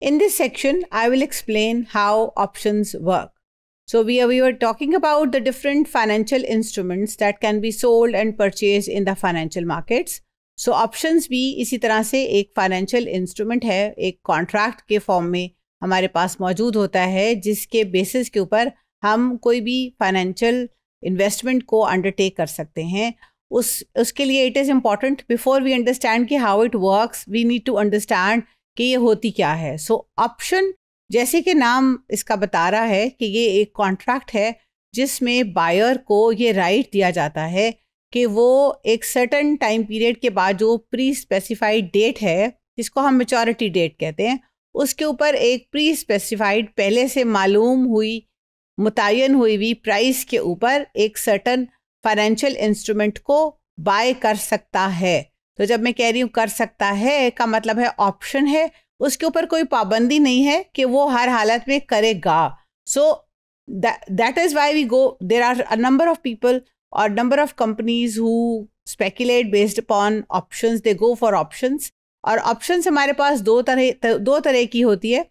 In this section, I will explain how options work. So we, are, we were talking about the different financial instruments that can be sold and purchased in the financial markets. So options भी इसी तरह से एक financial instrument है एक contract के form में हमारे पास मौजूद होता है जिसके basis के ऊपर हम कोई भी financial investment को undertake कर सकते हैं उस उसके लिए it is important before we understand कि how it works, we need to understand कि ये होती क्या है सो ऑप्शन जैसे कि नाम इसका बता रहा है कि ये एक कॉन्ट्रैक्ट है जिसमें बायर को ये राइट दिया जाता है कि वो एक सर्टन टाइम पीरियड के बाद जो प्री स्पेसिफाइड डेट है जिसको हम मेचोरिटी डेट कहते हैं उसके ऊपर एक प्री स्पेसिफाइड पहले से मालूम हुई मुतन हुई हुई प्राइस के ऊपर एक सर्टन फाइनेंशियल इंस्ट्रूमेंट को बाय कर सकता है तो जब मैं कह रही हूँ कर सकता है का मतलब है ऑप्शन है उसके ऊपर कोई पाबंदी नहीं है कि वो हर हालत में करेगा so that is why we go there are a number of people और number of companies who speculate based upon option they go for option और ऑप्शन हमारे पास दो तरह दो तरह की होती है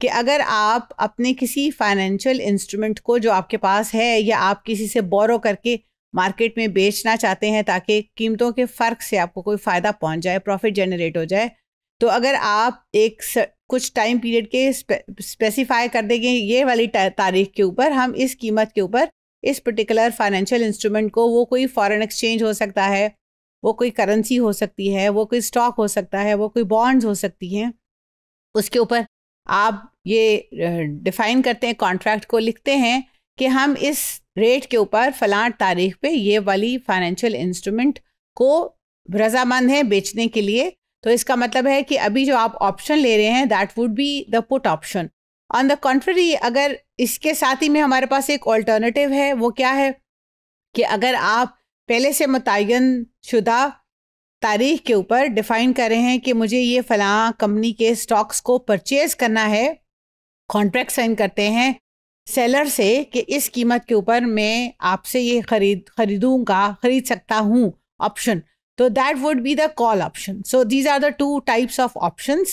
कि अगर आप अपने किसी फाइनेंशियल इंस्ट्रूमेंट को जो आपके पास है या आप किसी से बोरो करके मार्केट में बेचना चाहते हैं ताकि कीमतों के फ़र्क से आपको कोई फ़ायदा पहुंच जाए प्रॉफिट जनरेट हो जाए तो अगर आप एक स, कुछ टाइम पीरियड के स्पे, स्पेसिफाई कर देंगे ये वाली तारीख के ऊपर हम इस कीमत के ऊपर इस पर्टिकुलर फाइनेंशियल इंस्ट्रूमेंट को वो कोई फॉरेन एक्सचेंज हो सकता है वो कोई करेंसी हो सकती है वो कोई स्टॉक हो सकता है वो कोई बॉन्ड्स हो सकती हैं उसके ऊपर आप ये डिफाइन करते हैं कॉन्ट्रैक्ट को लिखते हैं कि हम इस रेट के ऊपर फलां तारीख पे ये वाली फाइनेंशियल इंस्ट्रूमेंट को रजामंद है बेचने के लिए तो इसका मतलब है कि अभी जो आप ऑप्शन ले रहे हैं that would be the put option on the contrary अगर इसके साथ ही में हमारे पास एक ऑल्टरनेटिव है वो क्या है कि अगर आप पहले से मुतन शुदा तारीख के ऊपर डिफ़ाइन कर रहे हैं कि मुझे ये फ़लाँ कंपनी के स्टॉक्स को परचेज़ करना है कॉन्ट्रैक्ट साइन करते हैं सेलर से कि इस कीमत के ऊपर मैं आपसे ये खरीद खरीदूंगा खरीद सकता हूँ ऑप्शन तो that would be the call option so these are the two types of option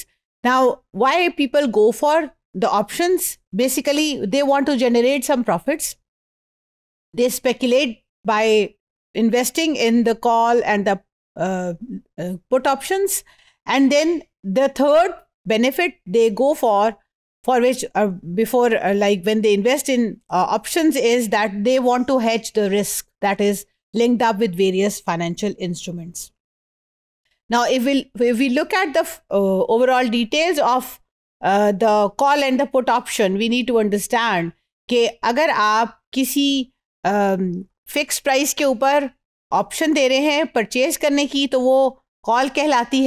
now why people go for the option basically they want to generate some profits they speculate by investing in the call and the put options and then the benefit they go for for which uh, before uh, like when they invest in uh, options is that they want to hedge the risk that is linked up with various financial instruments now if we if we look at the uh, overall details of uh, the call and the put option we need to understand कि अगर आप किसी fix price के ऊपर option दे रहे हैं purchase करने की तो वो call कहलाती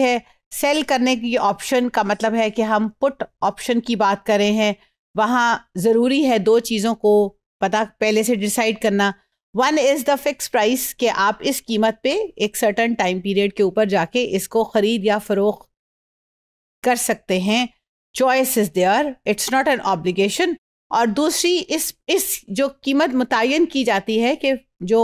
सेल करने की ऑप्शन का मतलब है कि हम पुट ऑप्शन की बात करें हैं वहाँ ज़रूरी है दो चीज़ों को पता पहले से डिसाइड करना one is the fix price कि आप इस कीमत पे एक सर्टन टाइम पीरियड के ऊपर जाके इसको ख़रीद या फ़रोख कर सकते हैं choice is there it's not an obligation और दूसरी इस इस जो कीमत मुतन की जाती है कि जो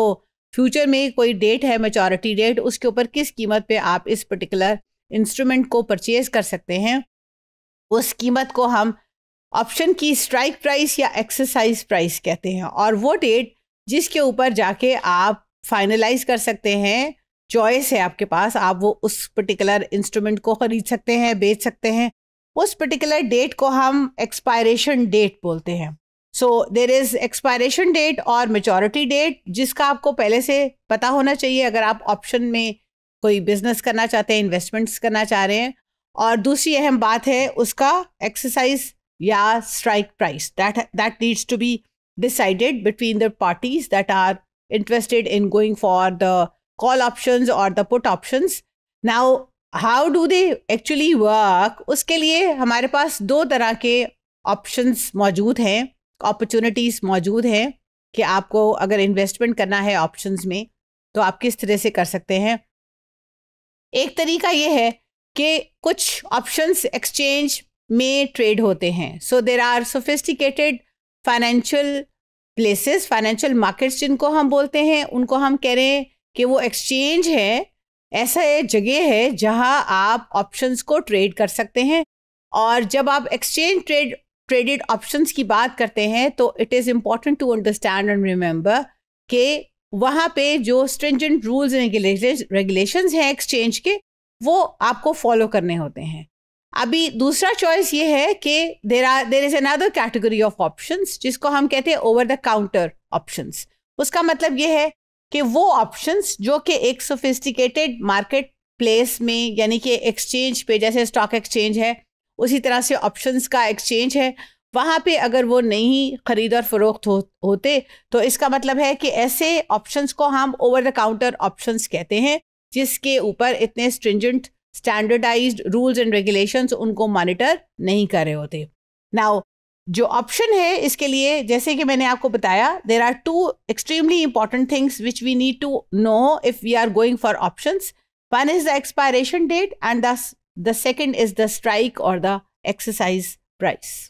फ्यूचर में कोई डेट है मेचोरिटी डेट उसके ऊपर किस कीमत पे आप इस पर्टिकुलर इंस्ट्रूमेंट को परचेज कर सकते हैं उस कीमत को हम ऑप्शन की स्ट्राइक प्राइस या एक्सरसाइज प्राइस कहते हैं और वो डेट जिसके ऊपर जाके आप फाइनलाइज कर सकते हैं चॉइस है आपके पास आप वो उस पर्टिकुलर इंस्ट्रूमेंट को ख़रीद सकते हैं बेच सकते हैं उस पर्टिकुलर डेट को हम एक्सपायरेशन डेट बोलते हैं so there is expiration date और मेचोरिटी डेट जिसका आपको पहले से पता होना चाहिए अगर आप ऑप्शन में कोई बिजनेस करना चाहते हैं इन्वेस्टमेंट्स करना चाह रहे हैं और दूसरी अहम बात है उसका एक्सरसाइज या strike price that that needs to be decided between the parties that are interested in going for the call options और the put options now how do they actually work उसके लिए हमारे पास दो तरह के ऑप्शंस मौजूद हैं अपॉर्चुनिटीज़ मौजूद हैं कि आपको अगर इन्वेस्टमेंट करना है ऑप्शंस में तो आप किस तरह से कर सकते हैं एक तरीका ये है कि कुछ ऑप्शंस एक्सचेंज में ट्रेड होते हैं so there are sophisticated financial places financial markets जिनको हम बोलते हैं उनको हम कह रहे हैं कि वो एक्सचेंज है ऐसा एक जगह है जहां आप ऑप्शंस को ट्रेड कर सकते हैं और जब आप एक्सचेंज ट्रेड ट्रेडेड ऑप्शंस की बात करते हैं तो it is important to understand and remember कि वहाँ पे जो स्ट्रिंजेंट रूल्स एंड रेगुलेशन हैं एक्सचेंज के वो आपको फॉलो करने होते हैं अभी दूसरा चॉइस ये है कि there are there is another category of option जिसको हम कहते हैं ओवर द काउंटर ऑप्शन उसका मतलब ये है कि वो ऑप्शन जो कि एक सोफिस्टिकेटेड मार्केट प्लेस में यानी कि एक्सचेंज पे जैसे स्टॉक एक्सचेंज है उसी तरह से ऑप्शंस का एक्सचेंज है वहाँ पे अगर वो नहीं ख़रीद और फरोख्त हो, होते तो इसका मतलब है कि ऐसे ऑप्शंस को हम ओवर द काउंटर ऑप्शंस कहते हैं जिसके ऊपर इतने stringent standardised rules and regulations उनको मॉनिटर नहीं कर रहे होते नाउ जो ऑप्शन है इसके लिए जैसे कि मैंने आपको बताया there are two extremely important things which we need to know if we are going for option one is the expiration date and the second is the strike और द एक्सरसाइज प्राइस